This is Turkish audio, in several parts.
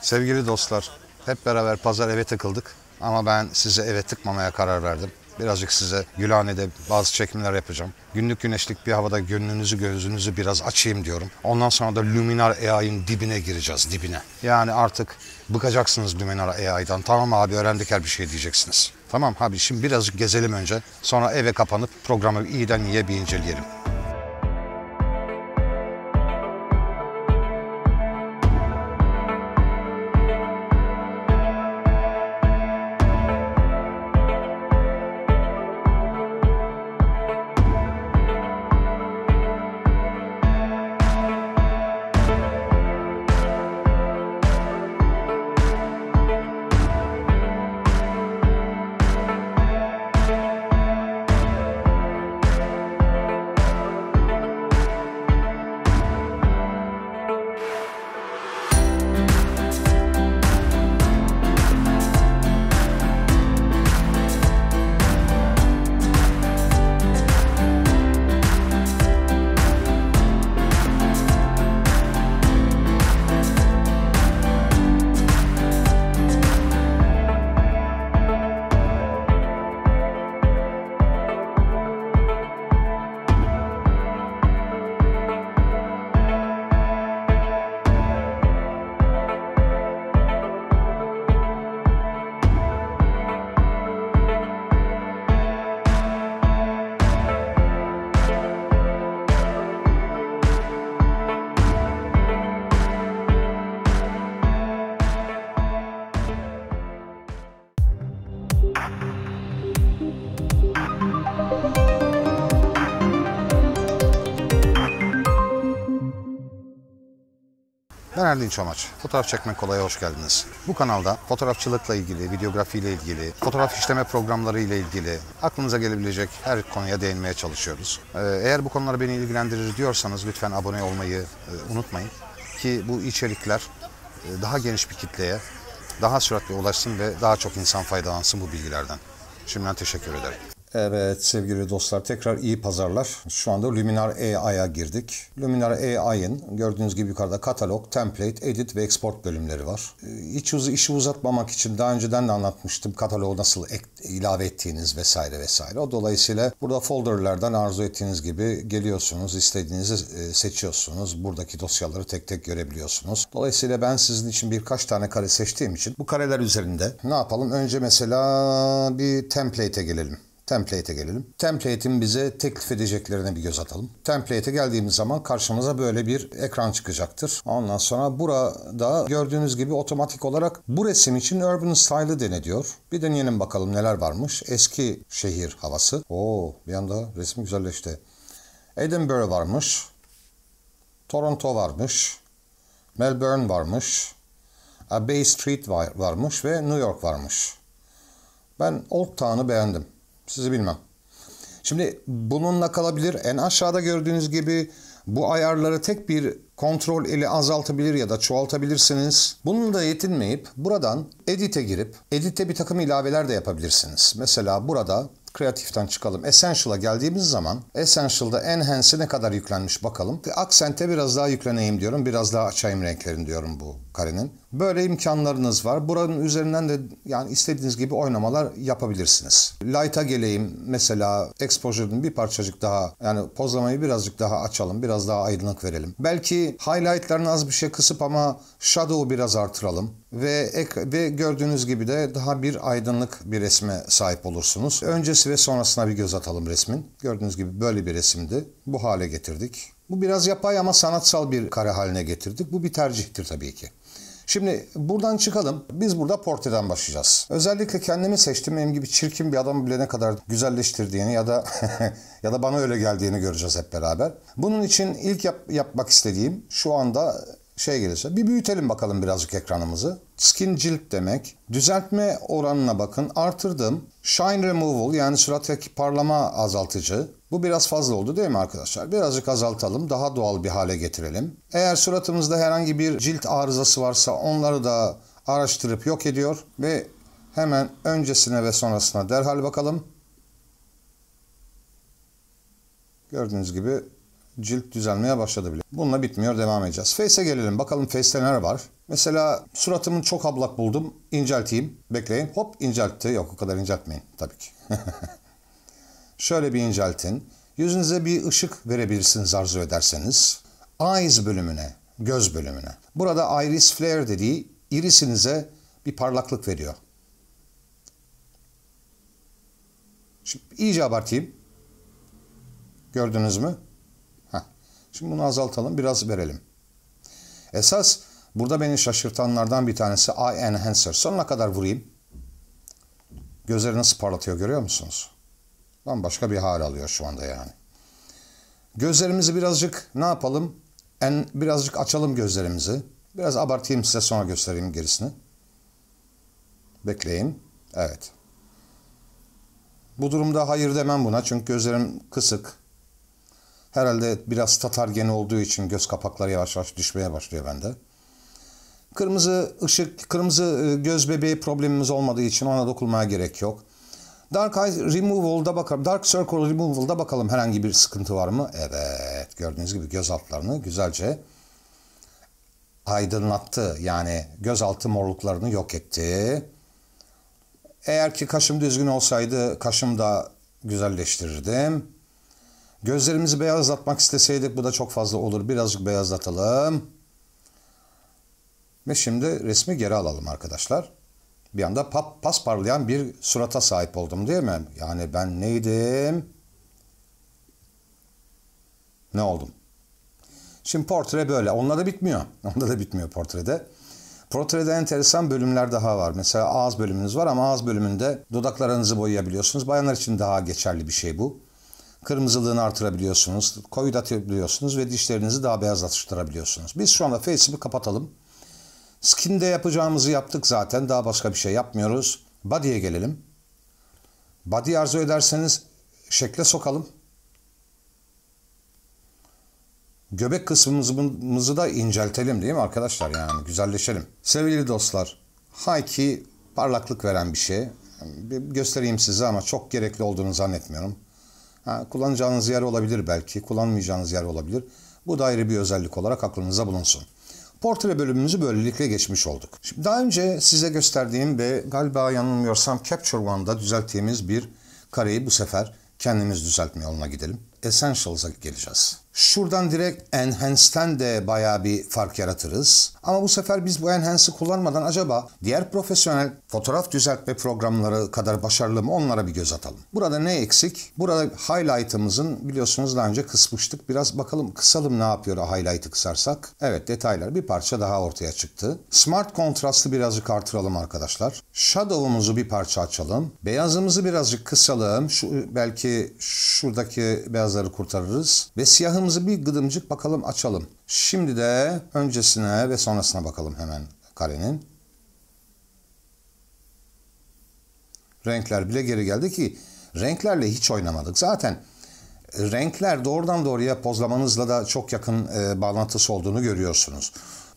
Sevgili dostlar, hep beraber pazar eve tıkıldık ama ben size eve tıkmamaya karar verdim. Birazcık size Gülhane'de bazı çekimler yapacağım. Günlük güneşlik bir havada gönlünüzü gözünüzü biraz açayım diyorum. Ondan sonra da Luminar AI'nin dibine gireceğiz dibine. Yani artık bıkacaksınız Luminar AI'dan. Tamam abi öğrendik her bir şey diyeceksiniz. Tamam abi şimdi birazcık gezelim önce. Sonra eve kapanıp programı iyiden iyiye bir inceleyelim. Ben Erdinç Çamaç. Fotoğraf çekmek kolaya hoş geldiniz. Bu kanalda fotoğrafçılıkla ilgili, videografiyle ilgili, fotoğraf işleme programları ile ilgili aklınıza gelebilecek her konuya değinmeye çalışıyoruz. Ee, eğer bu konular beni ilgilendirir diyorsanız lütfen abone olmayı e, unutmayın ki bu içerikler e, daha geniş bir kitleye daha süratle ulaşsın ve daha çok insan faydalansın bu bilgilerden. Şimdiden teşekkür ederim. Evet sevgili dostlar tekrar iyi pazarlar. Şu anda Luminar AI'ya girdik. Luminar AI'ın gördüğünüz gibi yukarıda katalog, template, edit ve export bölümleri var. Ee, İç yüzü işi uzatmamak için daha önceden de anlatmıştım kataloğu nasıl ek, ilave ettiğiniz vesaire vesaire. O dolayısıyla burada folderlerden arzu ettiğiniz gibi geliyorsunuz, istediğinizi e, seçiyorsunuz. Buradaki dosyaları tek tek görebiliyorsunuz. Dolayısıyla ben sizin için birkaç tane kare seçtiğim için bu kareler üzerinde ne yapalım? Önce mesela bir template'e gelelim. Template'e gelelim. Template'in bize teklif edeceklerine bir göz atalım. Template'e geldiğimiz zaman karşımıza böyle bir ekran çıkacaktır. Ondan sonra burada gördüğünüz gibi otomatik olarak bu resim için Urban Style'ı denediyor. Bir deneyelim bakalım neler varmış. Eski şehir havası. Oo bir anda resim güzelleşti. Edinburgh varmış. Toronto varmış. Melbourne varmış. A Bay Street varmış ve New York varmış. Ben Old Town'u beğendim. Sizi bilmem. Şimdi bununla kalabilir. En aşağıda gördüğünüz gibi bu ayarları tek bir kontrol ile azaltabilir ya da çoğaltabilirsiniz. Bununla yetinmeyip buradan edit'e girip editte bir takım ilaveler de yapabilirsiniz. Mesela burada Kreatiften çıkalım. Essential'a geldiğimiz zaman Essential'da Enhance'e ne kadar yüklenmiş bakalım. Accent'e biraz daha yükleneyim diyorum. Biraz daha açayım renklerini diyorum bu karenin. Böyle imkanlarınız var. Buranın üzerinden de yani istediğiniz gibi oynamalar yapabilirsiniz. Light'a geleyim mesela exposure'ın bir parçacık daha yani pozlamayı birazcık daha açalım. Biraz daha aydınlık verelim. Belki highlight'larını az bir şey kısıp ama shadow'u biraz artıralım. Ve, ek, ve gördüğünüz gibi de daha bir aydınlık bir resme sahip olursunuz. Öncesi ve sonrasına bir göz atalım resmin. Gördüğünüz gibi böyle bir resimdi. Bu hale getirdik. Bu biraz yapay ama sanatsal bir kare haline getirdik. Bu bir tercihtir tabii ki. Şimdi buradan çıkalım. Biz burada portreden başlayacağız. Özellikle kendimi seçtim. Benim gibi çirkin bir adamı bile ne kadar güzelleştirdiğini ya da ya da bana öyle geldiğini göreceğiz hep beraber. Bunun için ilk yap, yapmak istediğim şu anda şey gelirse bir büyütelim bakalım birazcık ekranımızı. Skin cilt demek. Düzeltme oranına bakın. Artırdım. Shine removal yani surattaki parlama azaltıcı. Bu biraz fazla oldu değil mi arkadaşlar? Birazcık azaltalım, daha doğal bir hale getirelim. Eğer suratımızda herhangi bir cilt arızası varsa onları da araştırıp yok ediyor ve hemen öncesine ve sonrasına derhal bakalım. Gördüğünüz gibi cilt düzelmeye başladı bile. Bununla bitmiyor devam edeceğiz. Face'e gelelim bakalım face'te neler var. Mesela suratımın çok ablak buldum. incelteyim, Bekleyin. Hop inceltti. Yok o kadar inceltmeyin tabii ki. şöyle bir inceltin. Yüzünüze bir ışık verebilirsiniz arzu ederseniz. Eyes bölümüne, göz bölümüne. Burada iris flare dediği irisinize bir parlaklık veriyor. Şimdi iyice abartayım. Gördünüz mü? Heh. Şimdi bunu azaltalım, biraz verelim. Esas burada beni şaşırtanlardan bir tanesi eye enhancer. Sonuna kadar vurayım. Gözleri nasıl parlatıyor görüyor musunuz? bambaşka bir hal alıyor şu anda yani. Gözlerimizi birazcık ne yapalım? En birazcık açalım gözlerimizi. Biraz abartayım size sonra göstereyim gerisini. Bekleyin. Evet. Bu durumda hayır demem buna çünkü gözlerim kısık. Herhalde biraz tatargen olduğu için göz kapakları yavaş yavaş düşmeye başlıyor bende. Kırmızı ışık, kırmızı e, göz bebeği problemimiz olmadığı için ona dokunmaya gerek yok. Dark Eye Removal'da bakalım. Dark Circle Removal'da bakalım herhangi bir sıkıntı var mı? Evet. Gördüğünüz gibi göz altlarını güzelce aydınlattı. Yani gözaltı morluklarını yok etti. Eğer ki kaşım düzgün olsaydı kaşım da güzelleştirirdim. Gözlerimizi beyazlatmak isteseydik bu da çok fazla olur. Birazcık beyazlatalım. Ve şimdi resmi geri alalım arkadaşlar bir anda pap, pas parlayan bir surata sahip oldum değil mi? Yani ben neydim? Ne oldum? Şimdi portre böyle. Onunla da bitmiyor. Onda da bitmiyor portrede. Portrede enteresan bölümler daha var. Mesela ağız bölümünüz var ama ağız bölümünde dudaklarınızı boyayabiliyorsunuz. Bayanlar için daha geçerli bir şey bu. Kırmızılığını artırabiliyorsunuz, koyu koyulatabiliyorsunuz ve dişlerinizi daha beyazlatıştırabiliyorsunuz. Biz şu anda Face'i kapatalım. Skin'de yapacağımızı yaptık zaten. Daha başka bir şey yapmıyoruz. Body'ye gelelim. Body arzu ederseniz şekle sokalım. Göbek kısmımızı da inceltelim değil mi arkadaşlar? Yani güzelleşelim. Sevgili dostlar, haki parlaklık veren bir şey. Bir göstereyim size ama çok gerekli olduğunu zannetmiyorum. Ha, kullanacağınız yer olabilir belki, kullanmayacağınız yer olabilir. Bu da ayrı bir özellik olarak aklınıza bulunsun. Portre bölümümüzü böylelikle geçmiş olduk. Şimdi daha önce size gösterdiğim ve galiba yanılmıyorsam Capture One'da düzelttiğimiz bir kareyi bu sefer kendimiz düzeltme yoluna gidelim. Essentials'a geleceğiz. Şuradan direkt Enhance'den de baya bir fark yaratırız. Ama bu sefer biz bu Enhance'ı kullanmadan acaba diğer profesyonel fotoğraf düzeltme programları kadar başarılı mı onlara bir göz atalım. Burada ne eksik? Burada highlight'ımızın biliyorsunuz daha önce kısmıştık. Biraz bakalım kısalım ne yapıyor highlight'ı kısarsak. Evet detaylar bir parça daha ortaya çıktı. Smart kontrastı birazcık artıralım arkadaşlar. Shadow'umuzu bir parça açalım. Beyazımızı birazcık kısalım. Şu, belki şuradaki beyazları kurtarırız. Ve siyahı Ağzımızı bir gıdımcık bakalım açalım. Şimdi de öncesine ve sonrasına bakalım hemen karenin. Renkler bile geri geldi ki renklerle hiç oynamadık. Zaten e, renkler doğrudan doğruya pozlamanızla da çok yakın e, bağlantısı olduğunu görüyorsunuz.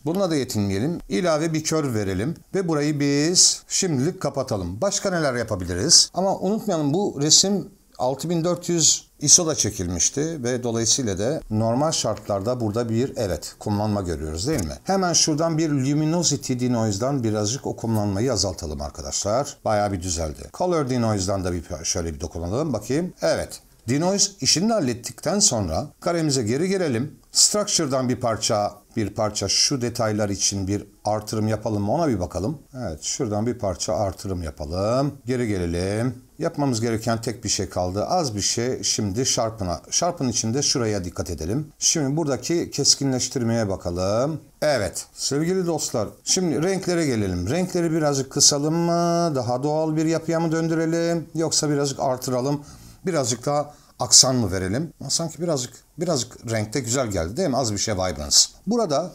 Bununla da yetinmeyelim. İlave bir kör verelim ve burayı biz şimdilik kapatalım. Başka neler yapabiliriz? Ama unutmayalım bu resim 6400 ISO da çekilmişti ve dolayısıyla da normal şartlarda burada bir evet kumlanma görüyoruz değil mi? Hemen şuradan bir luminosity denoise'dan birazcık o kumlanmayı azaltalım arkadaşlar. Bayağı bir düzeldi. Color denoise'dan da bir şöyle bir dokunalım bakayım. Evet. Denoise işini hallettikten sonra karemize geri gelelim. Structure'dan bir parça bir parça şu detaylar için bir artırım yapalım ona bir bakalım. Evet şuradan bir parça artırım yapalım. Geri gelelim. Yapmamız gereken tek bir şey kaldı. Az bir şey şimdi şarpına. Şarpın içinde şuraya dikkat edelim. Şimdi buradaki keskinleştirmeye bakalım. Evet sevgili dostlar şimdi renklere gelelim. Renkleri birazcık kısalım mı? Daha doğal bir yapıya mı döndürelim? Yoksa birazcık artıralım? Birazcık daha aksan mı verelim? Sanki birazcık birazcık renkte güzel geldi değil mi? Az bir şey vibrance. Burada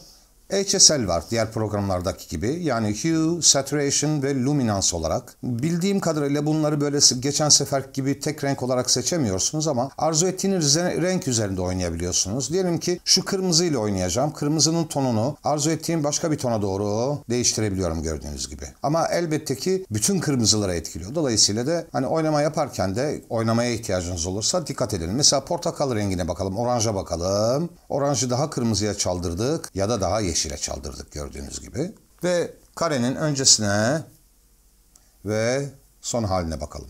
HSL var diğer programlardaki gibi. Yani hue, saturation ve luminance olarak. Bildiğim kadarıyla bunları böyle geçen sefer gibi tek renk olarak seçemiyorsunuz ama arzu ettiğiniz renk üzerinde oynayabiliyorsunuz. Diyelim ki şu kırmızı ile oynayacağım. Kırmızının tonunu arzu ettiğim başka bir tona doğru değiştirebiliyorum gördüğünüz gibi. Ama elbette ki bütün kırmızıları etkiliyor. Dolayısıyla da hani oynama yaparken de oynamaya ihtiyacınız olursa dikkat edin Mesela portakal rengine bakalım, oranja bakalım. Oranjı daha kırmızıya çaldırdık ya da daha yeşil girişiyle çaldırdık gördüğünüz gibi. Ve karenin öncesine ve son haline bakalım.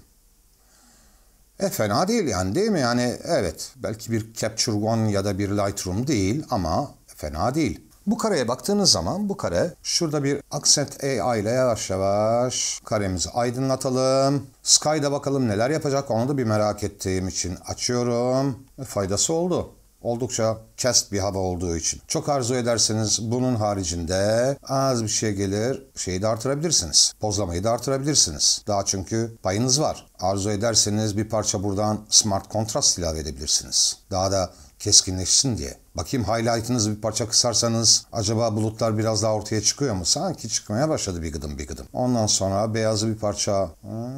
E fena değil yani değil mi? Yani evet belki bir Capture One ya da bir Lightroom değil ama fena değil. Bu kareye baktığınız zaman bu kare şurada bir Accent AI ile yavaş yavaş karemizi aydınlatalım. Sky'da bakalım neler yapacak onu da bir merak ettiğim için açıyorum. E, faydası oldu. Oldukça kest bir hava olduğu için. Çok arzu ederseniz bunun haricinde az bir şey gelir şeyi de artırabilirsiniz. Pozlamayı da artırabilirsiniz. Daha çünkü payınız var. Arzu ederseniz bir parça buradan smart kontrast ilave edebilirsiniz. Daha da keskinleşsin diye. Bakayım highlight'ınızı bir parça kısarsanız acaba bulutlar biraz daha ortaya çıkıyor mu? Sanki çıkmaya başladı bir gıdım bir gıdım. Ondan sonra beyazı bir parça,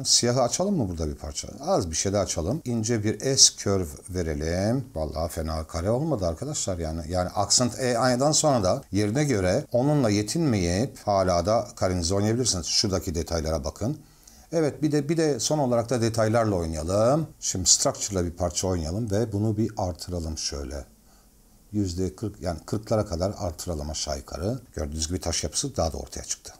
siyahı açalım mı burada bir parça? Az bir şey de açalım. İnce bir S curve verelim. Vallahi fena kare olmadı arkadaşlar yani. Yani accent E'dan sonra da yerine göre onunla yetinmeyip hala da karenizi oynayabilirsiniz. Şuradaki detaylara bakın. Evet bir de bir de son olarak da detaylarla oynayalım. Şimdi structure'la bir parça oynayalım ve bunu bir artıralım şöyle. Yüzde 40 yani 40'lara kadar artıralım aşağı yukarı. Gördüğünüz gibi taş yapısı daha da ortaya çıktı.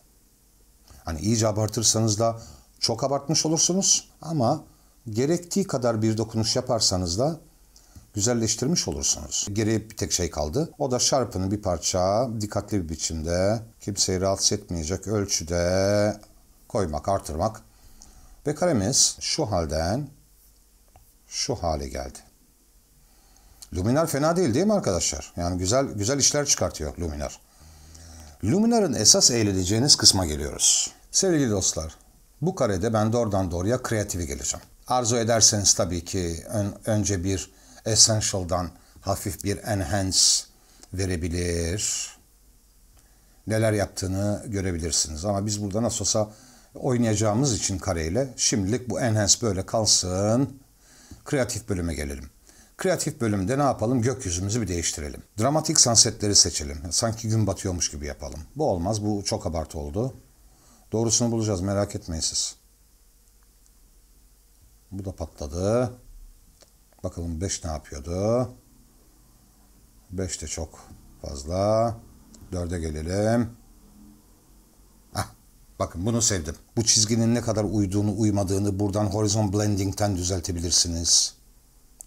Hani iyice abartırsanız da çok abartmış olursunuz ama gerektiği kadar bir dokunuş yaparsanız da güzelleştirmiş olursunuz. Geriye bir tek şey kaldı. O da şarpının bir parça dikkatli bir biçimde kimseyi rahatsız etmeyecek ölçüde koymak, artırmak Bekaremiz şu halden şu hale geldi. Luminar fena değil değil mi arkadaşlar? Yani güzel güzel işler çıkartıyor Luminar. Luminar'ın esas eğileceğiniz kısma geliyoruz. Sevgili dostlar, bu karede ben doğrudan doğruya kreatifi geleceğim. Arzu ederseniz tabii ki ön, önce bir Essential'dan hafif bir Enhance verebilir. Neler yaptığını görebilirsiniz. Ama biz burada nasıl olsa oynayacağımız için kareyle şimdilik bu enhance böyle kalsın. Kreatif bölüme gelelim. Kreatif bölümde ne yapalım? Gökyüzümüzü bir değiştirelim. Dramatik sunsetleri seçelim. Sanki gün batıyormuş gibi yapalım. Bu olmaz. Bu çok abartı oldu. Doğrusunu bulacağız. Merak etmeyin siz. Bu da patladı. Bakalım 5 ne yapıyordu? 5 de çok fazla. 4'e gelelim. Bakın bunu sevdim. Bu çizginin ne kadar uyduğunu uymadığını buradan horizon blending'ten düzeltebilirsiniz.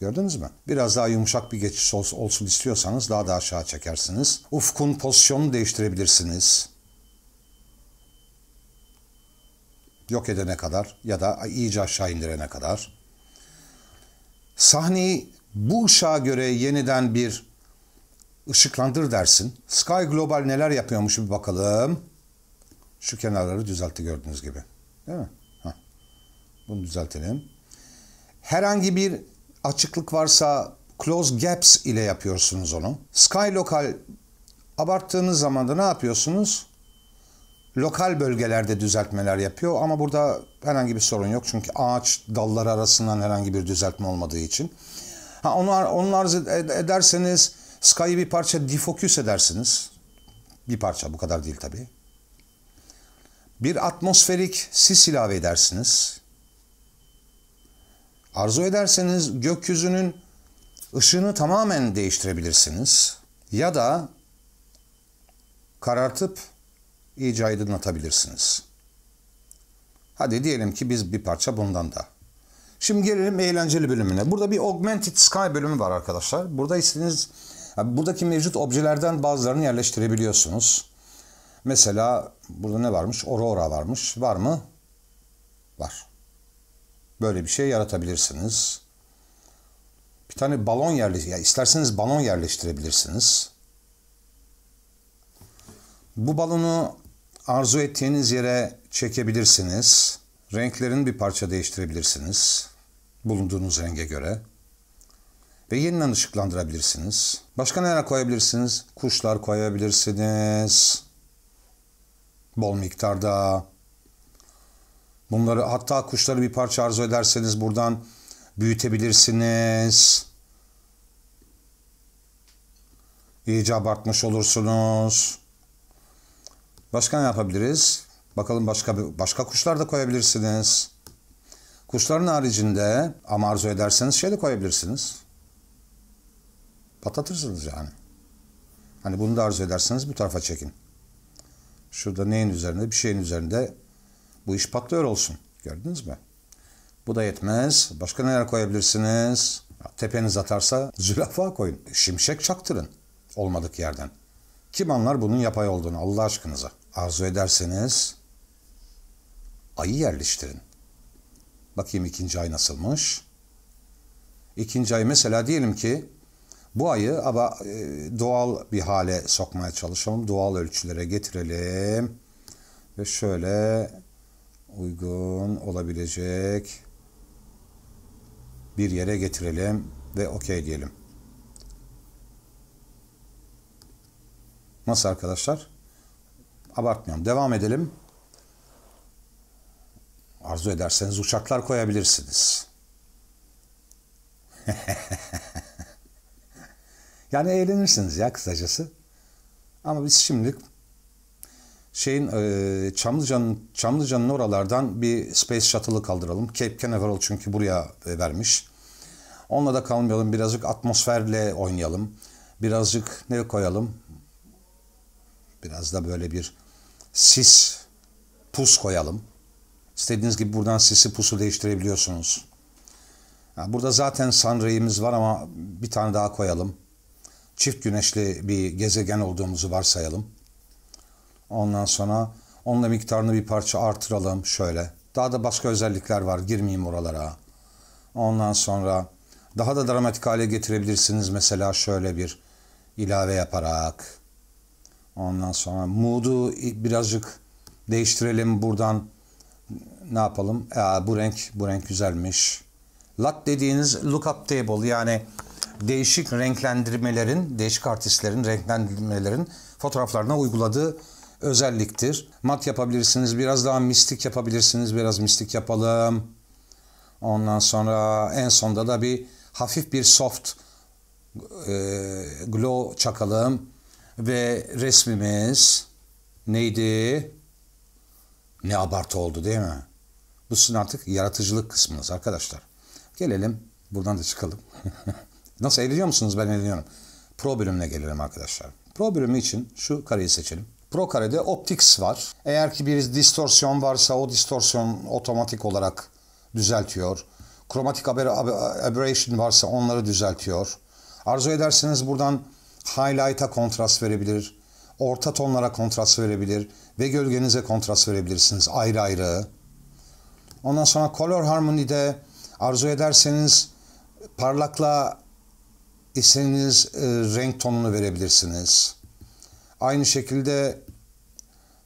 Gördünüz mü? Biraz daha yumuşak bir geçiş olsun istiyorsanız daha da aşağı çekersiniz. Ufkun pozisyonunu değiştirebilirsiniz. Yok edene kadar ya da iyice aşağı indirene kadar. Sahneyi bu ışığa göre yeniden bir ışıklandır dersin. Sky Global neler yapıyormuş bir bakalım. Şu kenarları düzeltti gördüğünüz gibi. Değil mi? Heh. Bunu düzeltelim. Herhangi bir açıklık varsa close gaps ile yapıyorsunuz onu. Sky lokal abarttığınız zaman da ne yapıyorsunuz? Lokal bölgelerde düzeltmeler yapıyor ama burada herhangi bir sorun yok. Çünkü ağaç dalları arasından herhangi bir düzeltme olmadığı için. Ha, onlar onlar arz ederseniz e, Sky'ı bir parça defocus edersiniz. Bir parça bu kadar değil tabii. Bir atmosferik sis ilave edersiniz. Arzu ederseniz gökyüzünün ışığını tamamen değiştirebilirsiniz ya da karartıp iyice aydınlatabilirsiniz. Hadi diyelim ki biz bir parça bundan da. Şimdi gelelim eğlenceli bölümüne. Burada bir augmented sky bölümü var arkadaşlar. Burada istediğiniz buradaki mevcut objelerden bazılarını yerleştirebiliyorsunuz. Mesela burada ne varmış? Aurora varmış. Var mı? Var. Böyle bir şey yaratabilirsiniz. Bir tane balon yerleştir. Ya isterseniz balon yerleştirebilirsiniz. Bu balonu arzu ettiğiniz yere çekebilirsiniz. Renklerin bir parça değiştirebilirsiniz. Bulunduğunuz renge göre. Ve yeniden ışıklandırabilirsiniz. Başka neler koyabilirsiniz? Kuşlar koyabilirsiniz bol miktarda. Bunları hatta kuşları bir parça arzu ederseniz buradan büyütebilirsiniz. İyice abartmış olursunuz. Başka ne yapabiliriz? Bakalım başka başka kuşlar da koyabilirsiniz. Kuşların haricinde ama arzu ederseniz şey de koyabilirsiniz. Patlatırsınız yani. Hani bunu da arzu ederseniz bu tarafa çekin. Şurada neyin üzerinde? Bir şeyin üzerinde bu iş patlıyor olsun. Gördünüz mü? Bu da yetmez. Başka neler koyabilirsiniz? Tepeniz atarsa zülafa koyun. Şimşek çaktırın olmadık yerden. Kim anlar bunun yapay olduğunu Allah aşkınıza? Arzu ederseniz ayı yerleştirin. Bakayım ikinci ay nasılmış? İkinci ay mesela diyelim ki bu ayı ama e, doğal bir hale sokmaya çalışalım. Doğal ölçülere getirelim. Ve şöyle uygun olabilecek bir yere getirelim ve okey diyelim. Nasıl arkadaşlar? Abartmıyorum. Devam edelim. Arzu ederseniz uçaklar koyabilirsiniz. Yani eğlenirsiniz ya kısacası. Ama biz şimdi şeyin e, Çamlıca'nın Çamlıca'nın oralardan bir Space Shuttle'ı kaldıralım. Cape Canaveral çünkü buraya e, vermiş. Onunla da kalmayalım. Birazcık atmosferle oynayalım. Birazcık ne koyalım? Biraz da böyle bir sis pus koyalım. İstediğiniz gibi buradan sisi pusu değiştirebiliyorsunuz. Burada zaten sunray'imiz var ama bir tane daha koyalım çift güneşli bir gezegen olduğumuzu varsayalım. Ondan sonra onun da miktarını bir parça artıralım şöyle. Daha da başka özellikler var girmeyeyim oralara. Ondan sonra daha da dramatik hale getirebilirsiniz mesela şöyle bir ilave yaparak. Ondan sonra mood'u birazcık değiştirelim buradan ne yapalım? Aa, bu renk bu renk güzelmiş. Lat dediğiniz lookup table yani değişik renklendirmelerin, değişik artistlerin renklendirmelerin fotoğraflarına uyguladığı özelliktir. Mat yapabilirsiniz, biraz daha mistik yapabilirsiniz, biraz mistik yapalım. Ondan sonra en sonda da bir hafif bir soft e, glow çakalım. Ve resmimiz neydi? Ne abartı oldu değil mi? Bu sizin artık yaratıcılık kısmınız arkadaşlar. Gelelim buradan da çıkalım. Nasıl eğleniyor musunuz? Ben eğleniyorum. Pro bölümüne gelelim arkadaşlar. Pro bölümü için şu kareyi seçelim. Pro karede optics var. Eğer ki bir distorsiyon varsa o distorsiyon otomatik olarak düzeltiyor. Kromatik aber aberration varsa onları düzeltiyor. Arzu ederseniz buradan highlight'a kontrast verebilir. Orta tonlara kontrast verebilir. Ve gölgenize kontrast verebilirsiniz ayrı ayrı. Ondan sonra color harmony de arzu ederseniz parlakla istediğiniz e, renk tonunu verebilirsiniz. Aynı şekilde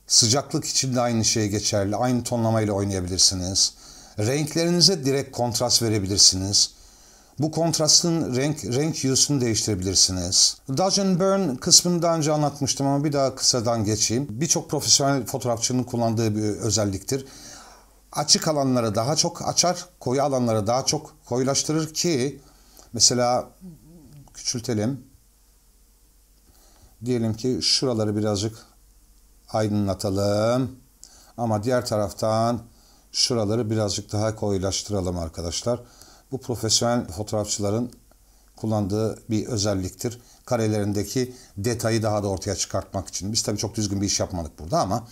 sıcaklık için de aynı şey geçerli. Aynı tonlamayla oynayabilirsiniz. Renklerinize direkt kontrast verebilirsiniz. Bu kontrastın renk renk hue'sunu değiştirebilirsiniz. Dodge and Burn kısmını daha önce anlatmıştım ama bir daha kısadan geçeyim. Birçok profesyonel fotoğrafçının kullandığı bir özelliktir. Açık alanlara daha çok açar, koyu alanlara daha çok koyulaştırır ki mesela küçültelim. Diyelim ki şuraları birazcık aydınlatalım. Ama diğer taraftan şuraları birazcık daha koyulaştıralım arkadaşlar. Bu profesyonel fotoğrafçıların kullandığı bir özelliktir. Karelerindeki detayı daha da ortaya çıkartmak için. Biz tabii çok düzgün bir iş yapmadık burada ama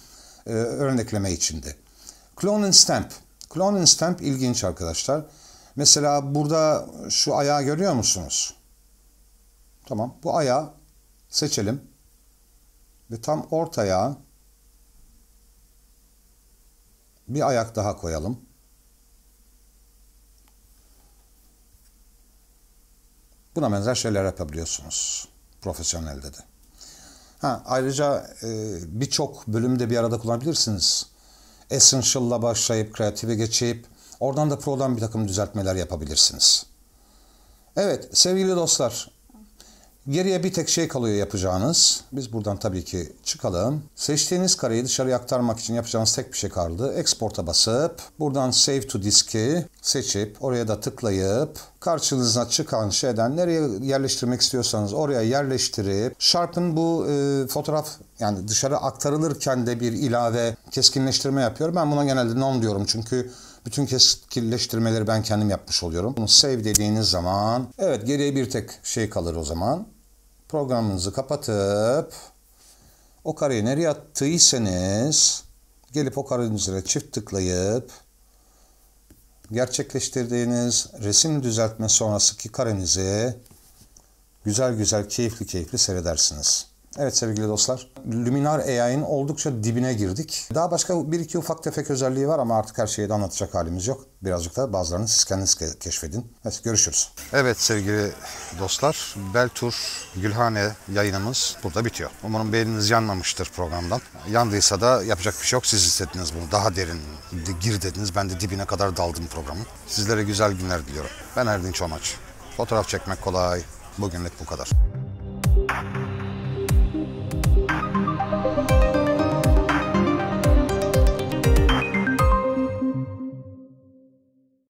e, örnekleme içinde. Clone and Stamp. Clone and Stamp ilginç arkadaşlar. Mesela burada şu ayağı görüyor musunuz? Tamam. Bu ayağı seçelim. Ve tam ortaya bir ayak daha koyalım. Buna benzer şeyler yapabiliyorsunuz. Profesyonelde de. Ha, ayrıca e, birçok bölümde bir arada kullanabilirsiniz. Essential'la başlayıp, kreatife geçip, oradan da prodan bir takım düzeltmeler yapabilirsiniz. Evet sevgili dostlar Geriye bir tek şey kalıyor yapacağınız. Biz buradan tabii ki çıkalım. Seçtiğiniz kareyi dışarıya aktarmak için yapacağınız tek bir şey kaldı. Export'a basıp buradan Save to Disk'i seçip oraya da tıklayıp karşınıza çıkan şeyden nereye yerleştirmek istiyorsanız oraya yerleştirip Sharp'ın bu e, fotoğraf yani dışarı aktarılırken de bir ilave keskinleştirme yapıyor. Ben buna genelde non diyorum çünkü bütün keskinleştirmeleri ben kendim yapmış oluyorum. Bunu save dediğiniz zaman evet geriye bir tek şey kalır o zaman programınızı kapatıp o kareye nereye attıysanız gelip o karenin üzerine çift tıklayıp gerçekleştirdiğiniz resim düzeltme sonrasıki karenizi güzel güzel keyifli keyifli seyredersiniz. Evet sevgili dostlar, Luminar AI'nin oldukça dibine girdik. Daha başka bir iki ufak tefek özelliği var ama artık her şeyi de anlatacak halimiz yok. Birazcık da bazılarını siz kendiniz keşfedin. Evet görüşürüz. Evet sevgili dostlar, Beltur Gülhane yayınımız burada bitiyor. Umarım beyniniz yanmamıştır programdan. Yandıysa da yapacak bir şey yok. Siz istediniz bunu. Daha derin gir dediniz. Ben de dibine kadar daldım programın. Sizlere güzel günler diliyorum. Ben Erdinç Onaç. Fotoğraf çekmek kolay. Bugünlük bu kadar.